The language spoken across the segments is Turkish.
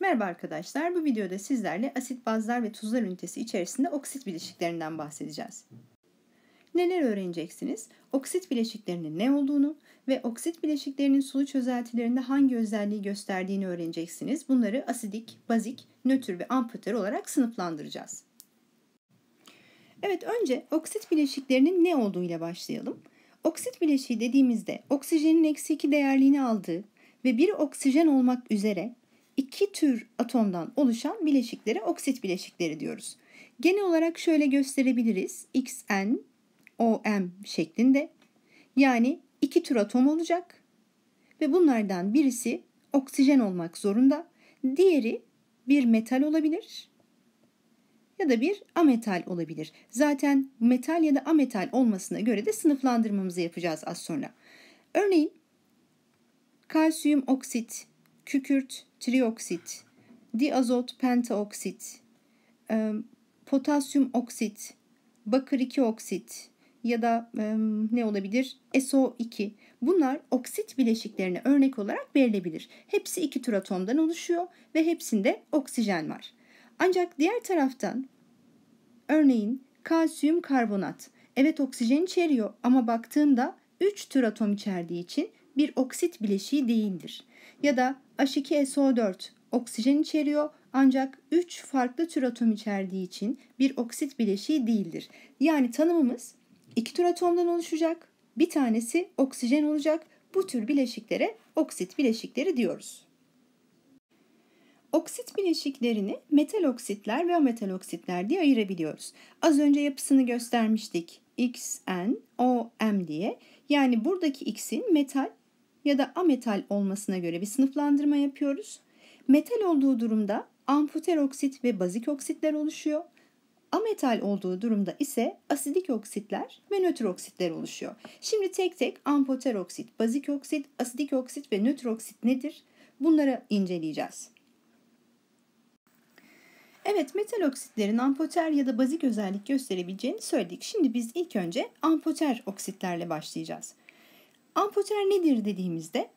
Merhaba arkadaşlar, bu videoda sizlerle asit bazlar ve tuzlar ünitesi içerisinde oksit bileşiklerinden bahsedeceğiz. Neler öğreneceksiniz? Oksit bileşiklerinin ne olduğunu ve oksit bileşiklerinin sulu çözeltilerinde hangi özelliği gösterdiğini öğreneceksiniz. Bunları asidik, bazik, nötr ve amputer olarak sınıflandıracağız. Evet, önce oksit bileşiklerinin ne olduğuyla başlayalım. Oksit bileşiği dediğimizde oksijenin eksi 2 değerliğini aldığı ve bir oksijen olmak üzere iki tür atomdan oluşan bileşiklere oksit bileşikleri diyoruz. Genel olarak şöyle gösterebiliriz. XN, OM şeklinde. Yani iki tür atom olacak ve bunlardan birisi oksijen olmak zorunda. Diğeri bir metal olabilir ya da bir ametal olabilir. Zaten metal ya da ametal olmasına göre de sınıflandırmamızı yapacağız az sonra. Örneğin kalsiyum oksit, kükürt trioksit, diazot pentaoksit, e, potasyum oksit, bakır 2 oksit ya da e, ne olabilir? SO2. Bunlar oksit bileşiklerine örnek olarak verilebilir. Hepsi iki tür atomdan oluşuyor ve hepsinde oksijen var. Ancak diğer taraftan örneğin kalsiyum karbonat. Evet oksijen içeriyor ama baktığımda 3 tür atom içerdiği için bir oksit bileşiği değildir. Ya da H2SO4 oksijen içeriyor ancak 3 farklı tür atom içerdiği için bir oksit bileşiği değildir. Yani tanımımız iki tür atomdan oluşacak. Bir tanesi oksijen olacak. Bu tür bileşiklere oksit bileşikleri diyoruz. Oksit bileşiklerini metal oksitler ve ametal oksitler diye ayırabiliyoruz. Az önce yapısını göstermiştik. XN, OM diye. Yani buradaki X'in metal ya da ametal olmasına göre bir sınıflandırma yapıyoruz. Metal olduğu durumda amputer oksit ve bazik oksitler oluşuyor. Ametal olduğu durumda ise asidik oksitler ve nötr oksitler oluşuyor. Şimdi tek tek amputer oksit, bazik oksit, asidik oksit ve nötr oksit nedir? Bunları inceleyeceğiz. Evet metal oksitlerin ampoter ya da bazik özellik gösterebileceğini söyledik. Şimdi biz ilk önce ampoter oksitlerle başlayacağız. Amfoter nedir dediğimizde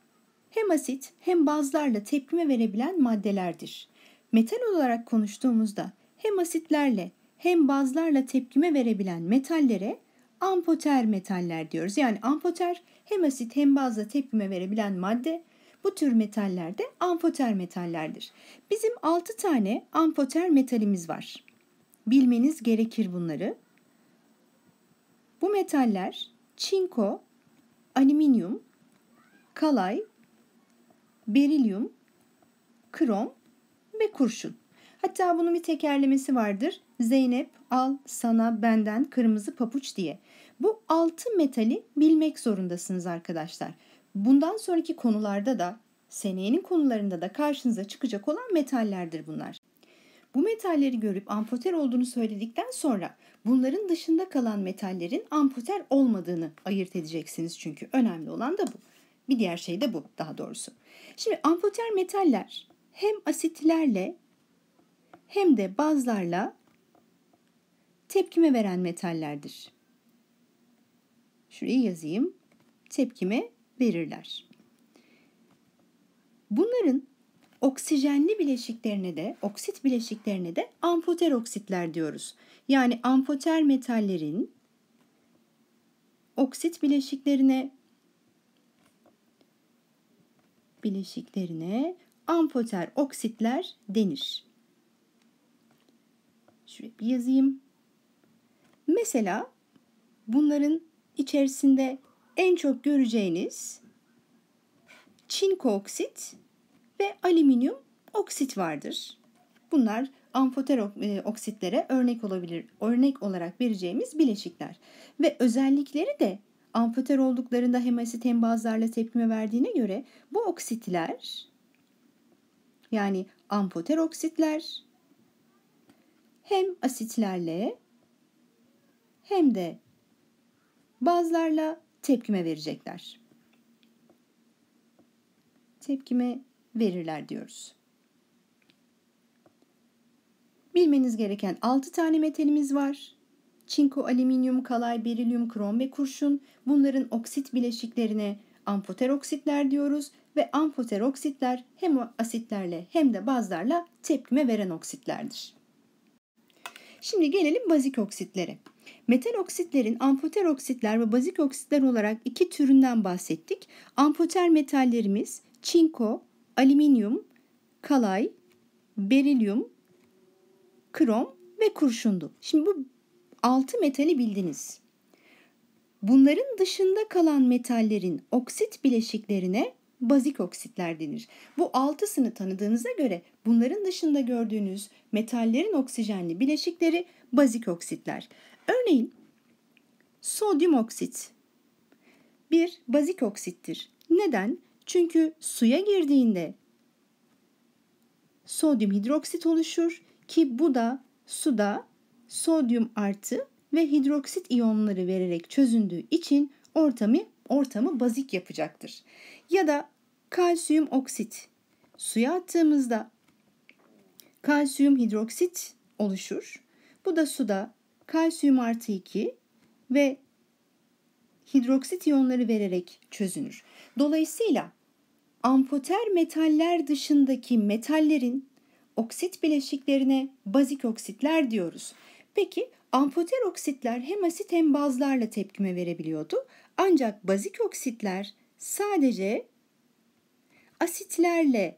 hem asit hem bazlarla tepkime verebilen maddelerdir. Metal olarak konuştuğumuzda hem asitlerle hem bazlarla tepkime verebilen metallere ampoter metaller diyoruz. Yani ampoter hem asit hem bazla tepkime verebilen madde bu tür metaller de amfoter metallerdir. Bizim 6 tane amfoter metalimiz var. Bilmeniz gerekir bunları. Bu metaller çinko, alüminyum, kalay, berilyum, krom ve kurşun. Hatta bunun bir tekerlemesi vardır. Zeynep al sana benden kırmızı papuç diye. Bu altı metali bilmek zorundasınız arkadaşlar. Bundan sonraki konularda da seneyenin konularında da karşınıza çıkacak olan metallerdir bunlar. Bu metalleri görüp ampoter olduğunu söyledikten sonra bunların dışında kalan metallerin ampoter olmadığını ayırt edeceksiniz çünkü. Önemli olan da bu. Bir diğer şey de bu daha doğrusu. Şimdi ampoter metaller hem asitlerle hem de bazlarla tepkime veren metallerdir. Şurayı yazayım. Tepkime verirler. Bunların oksijenli bileşiklerine de, oksit bileşiklerine de amfoter oksitler diyoruz. Yani amfoter metallerin oksit bileşiklerine bileşiklerine amfoter oksitler denir. Şöyle bir yazayım. Mesela bunların içerisinde en çok göreceğiniz çinko oksit ve alüminyum oksit vardır. Bunlar amfoter e, oksitlere örnek olabilir. Örnek olarak vereceğimiz bileşikler ve özellikleri de amfoter olduklarında hem asit hem bazlarla tepkime verdiğine göre bu oksitler yani amfoter oksitler hem asitlerle hem de bazlarla tepkime verecekler. Tepkime verirler diyoruz. Bilmeniz gereken 6 tane metalimiz var. Çinko, alüminyum, kalay, berilyum, krom ve kurşun. Bunların oksit bileşiklerine amfoteroksitler diyoruz ve amfoteroksitler hem asitlerle hem de bazlarla tepkime veren oksitlerdir. Şimdi gelelim bazik oksitlere. Metal oksitlerin amfoter oksitler ve bazik oksitler olarak iki türünden bahsettik. Amfoter metallerimiz çinko, alüminyum, kalay, berilyum, krom ve kurşundu. Şimdi bu 6 metali bildiniz. Bunların dışında kalan metallerin oksit bileşiklerine bazik oksitler denir. Bu altısını tanıdığınıza göre bunların dışında gördüğünüz metallerin oksijenli bileşikleri bazik oksitler. Örneğin sodyum oksit bir bazik oksittir. Neden? Çünkü suya girdiğinde sodyum hidroksit oluşur ki bu da suda sodyum artı ve hidroksit iyonları vererek çözündüğü için ortamı ortamı bazik yapacaktır. Ya da kalsiyum oksit suya attığımızda kalsiyum hidroksit oluşur. Bu da suda kalsiyum artı 2 ve hidroksit iyonları vererek çözünür. Dolayısıyla amfoter metaller dışındaki metallerin oksit bileşiklerine bazik oksitler diyoruz. Peki amfoter oksitler hem asit hem bazlarla tepkime verebiliyordu. Ancak bazik oksitler sadece asitlerle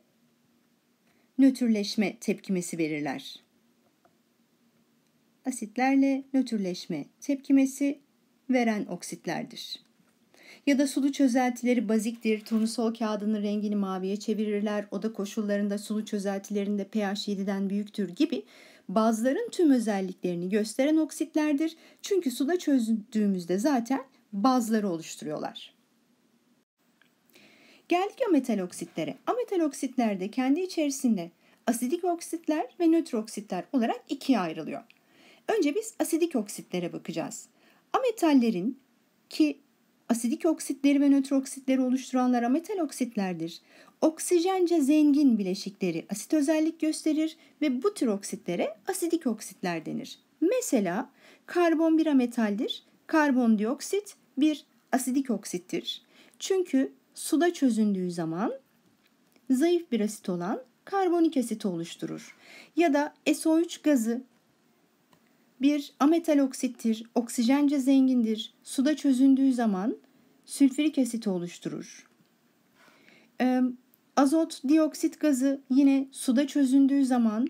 nötrleşme tepkimesi verirler. Asitlerle nötrleşme tepkimesi veren oksitlerdir. Ya da sulu çözeltileri baziktir. Turnusol kağıdının rengini maviye çevirirler. Oda koşullarında sulu çözeltilerinde pH 7'den büyüktür gibi bazların tüm özelliklerini gösteren oksitlerdir. Çünkü suda çözdüğümüzde zaten bazları oluşturuyorlar. Geldik ametal oksitlere. Ametal oksitler de kendi içerisinde asidik oksitler ve nötr oksitler olarak ikiye ayrılıyor. Önce biz asidik oksitlere bakacağız. Ametallerin ki Asidik oksitleri ve nötr oksitleri oluşturanlara metal oksitlerdir. Oksijence zengin bileşikleri asit özellik gösterir ve bu tür oksitlere asidik oksitler denir. Mesela karbon bir metaldir, karbondioksit bir asidik oksittir. Çünkü suda çözündüğü zaman zayıf bir asit olan karbonik asit oluşturur. Ya da SO3 gazı bir ametal oksittir, oksijence zengindir. Suda çözündüğü zaman sülfürik asit oluşturur. Ee, azot dioksit gazı yine suda çözündüğü zaman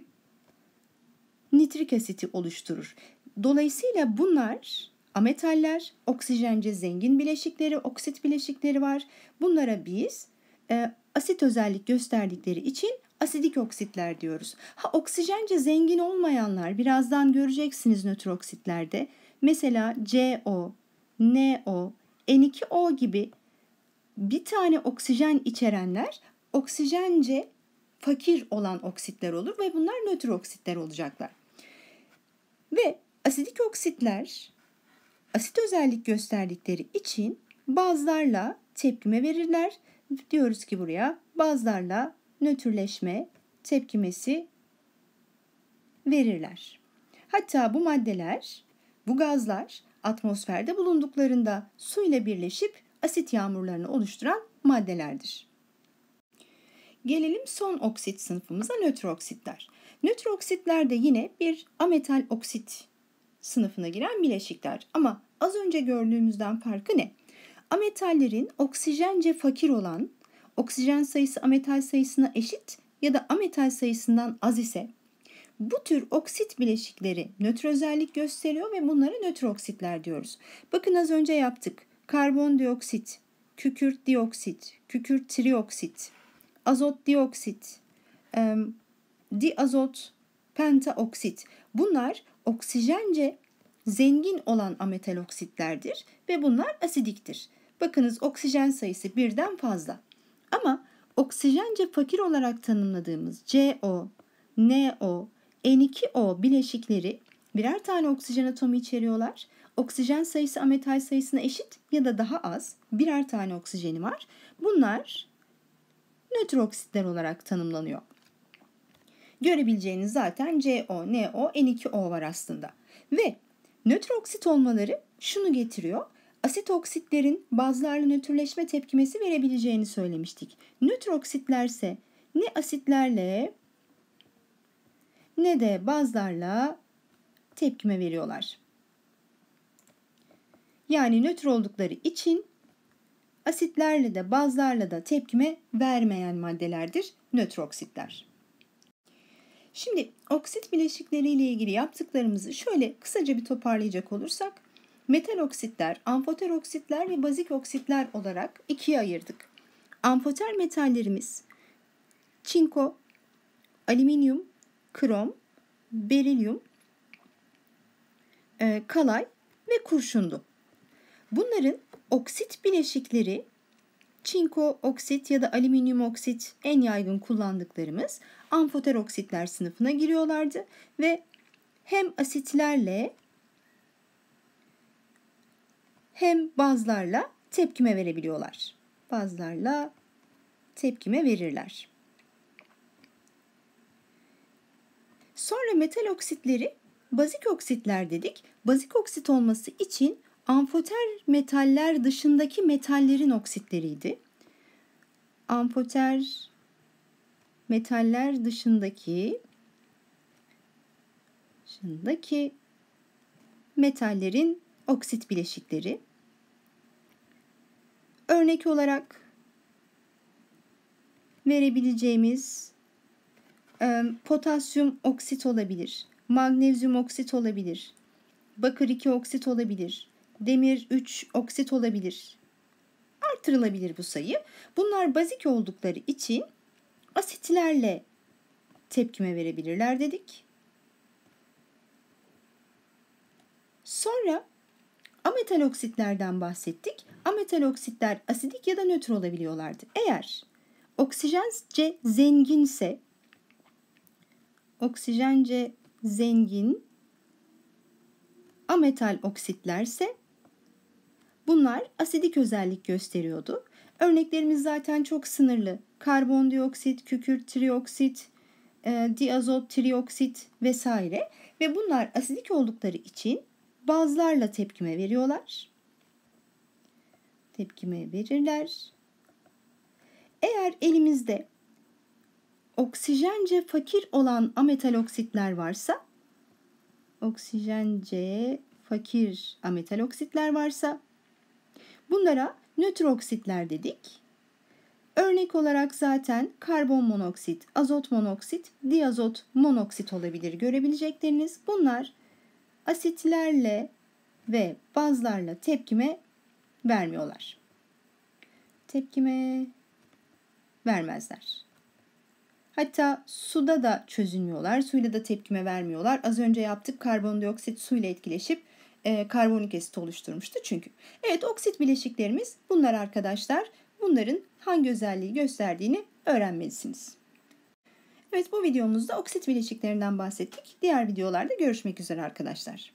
nitrik asiti oluşturur. Dolayısıyla bunlar ametaller, oksijence zengin bileşikleri, oksit bileşikleri var. Bunlara biz e, asit özellik gösterdikleri için asidik oksitler diyoruz. Ha oksijence zengin olmayanlar birazdan göreceksiniz nötr oksitlerde. Mesela CO, NO, N2O gibi bir tane oksijen içerenler oksijence fakir olan oksitler olur ve bunlar nötr oksitler olacaklar. Ve asidik oksitler asit özellik gösterdikleri için bazlarla tepkime verirler diyoruz ki buraya bazlarla nötrleşme tepkimesi verirler. Hatta bu maddeler, bu gazlar atmosferde bulunduklarında su ile birleşip asit yağmurlarını oluşturan maddelerdir. Gelelim son oksit sınıfımıza nötr oksitler. Nötr oksitler de yine bir ametal oksit sınıfına giren bileşikler. Ama az önce gördüğümüzden farkı ne? Ametallerin oksijence fakir olan, oksijen sayısı ametal sayısına eşit ya da ametal sayısından az ise bu tür oksit bileşikleri nötr özellik gösteriyor ve bunlara nötr oksitler diyoruz. Bakın az önce yaptık. Karbondioksit, kükürt dioksit, kükürt trioksit, azot dioksit, e, diazot, pentaoksit. Bunlar oksijence zengin olan ametal oksitlerdir ve bunlar asidiktir. Bakınız oksijen sayısı birden fazla. Ama oksijence fakir olarak tanımladığımız CO, NO, N2O bileşikleri birer tane oksijen atomu içeriyorlar. Oksijen sayısı ametal sayısına eşit ya da daha az birer tane oksijeni var. Bunlar nötr oksitler olarak tanımlanıyor. Görebileceğiniz zaten CO, NO, N2O var aslında. Ve nötr oksit olmaları şunu getiriyor asit oksitlerin bazlarla nötrleşme tepkimesi verebileceğini söylemiştik. Nötr oksitlerse ne asitlerle ne de bazlarla tepkime veriyorlar. Yani nötr oldukları için asitlerle de bazlarla da tepkime vermeyen maddelerdir nötr oksitler. Şimdi oksit bileşikleriyle ilgili yaptıklarımızı şöyle kısaca bir toparlayacak olursak Metal oksitler, amfoter oksitler ve bazik oksitler olarak ikiye ayırdık. Amfoter metallerimiz çinko, alüminyum, krom, berilyum, e, kalay ve kurşundu. Bunların oksit bileşikleri çinko oksit ya da alüminyum oksit en yaygın kullandıklarımız amfoter oksitler sınıfına giriyorlardı ve hem asitlerle hem bazılarla tepkime verebiliyorlar. bazılarla tepkime verirler. Sonra metal oksitleri bazik oksitler dedik. Bazik oksit olması için amfoter metaller dışındaki metallerin oksitleriydi. Amfoter metaller dışındaki dışındaki metallerin oksit bileşikleri örnek olarak verebileceğimiz e, potasyum oksit olabilir, magnezyum oksit olabilir, bakır 2 oksit olabilir, demir 3 oksit olabilir. Artırılabilir bu sayı. Bunlar bazik oldukları için asitlerle tepkime verebilirler dedik. Sonra ametal oksitlerden bahsettik. Ametal oksitler asidik ya da nötr olabiliyorlardı. Eğer oksijence zenginse oksijence zengin ametal oksitlerse bunlar asidik özellik gösteriyordu. Örneklerimiz zaten çok sınırlı. Karbondioksit, kükürt trioksit, e, diazot trioksit vesaire ve bunlar asidik oldukları için bazlarla tepkime veriyorlar. Tepkime verirler. Eğer elimizde oksijence fakir olan ametal oksitler varsa oksijence fakir ametal oksitler varsa bunlara nötr oksitler dedik. Örnek olarak zaten karbon monoksit, azot monoksit, diazot monoksit olabilir görebilecekleriniz. Bunlar asitlerle ve bazlarla tepkime vermiyorlar. Tepkime vermezler. Hatta suda da çözünmüyorlar, suyla da tepkime vermiyorlar. Az önce yaptık karbondioksit suyla etkileşip e, karbonik asit oluşturmuştu çünkü. Evet oksit bileşiklerimiz bunlar arkadaşlar. Bunların hangi özelliği gösterdiğini öğrenmelisiniz. Evet bu videomuzda oksit bileşiklerinden bahsettik. Diğer videolarda görüşmek üzere arkadaşlar.